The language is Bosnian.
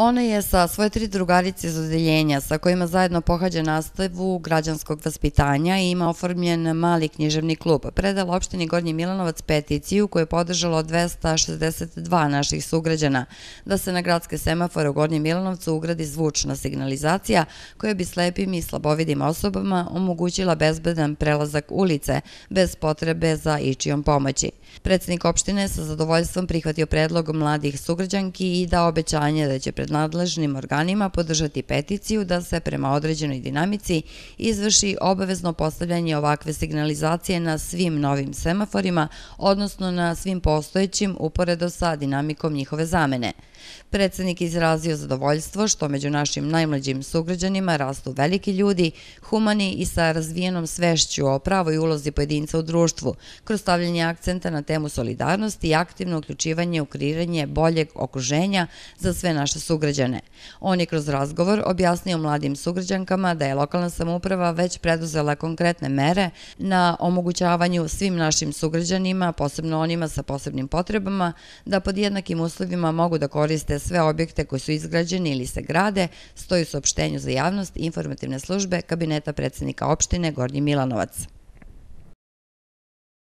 Ona je sa svoje tri drugarice iz odeljenja sa kojima zajedno pohađa nastavu građanskog vaspitanja i ima oformljen mali književni klub. Predala opštini Gornji Milanovac peticiju koju je podržalo 262 naših sugrađana da se na gradske semafore u Gornji Milanovcu ugradi zvučna signalizacija koja bi slepim i slabovidim osobama omogućila bezbedan prelazak ulice bez potrebe za ičijom pomoći. Predsednik opštine sa zadovoljstvom prihvatio predlog mladih sugrađanki i da obećanje da će predstaviti pred nadležnim organima podržati peticiju da se prema određenoj dinamici izvrši obavezno postavljanje ovakve signalizacije na svim novim semaforima, odnosno na svim postojećim uporedo sa dinamikom njihove zamene. Predsednik izrazio zadovoljstvo što među našim najmlađim sugrađanima rastu veliki ljudi, humani i sa razvijenom svešću o pravoj ulozi pojedinca u društvu, kroz stavljanje akcenta na temu solidarnosti i aktivno uključivanje u kreiranje boljeg okruženja za sve naše sugrađanje sugrađane. On je kroz razgovor objasnio mladim sugrađankama da je lokalna samuprava već preduzela konkretne mere na omogućavanju svim našim sugrađanima, posebno onima sa posebnim potrebama, da pod jednakim uslovima mogu da koriste sve objekte koji su izgrađeni ili se grade, stoju su opštenju za javnost informativne službe Kabineta predsjednika opštine Gornji Milanovac.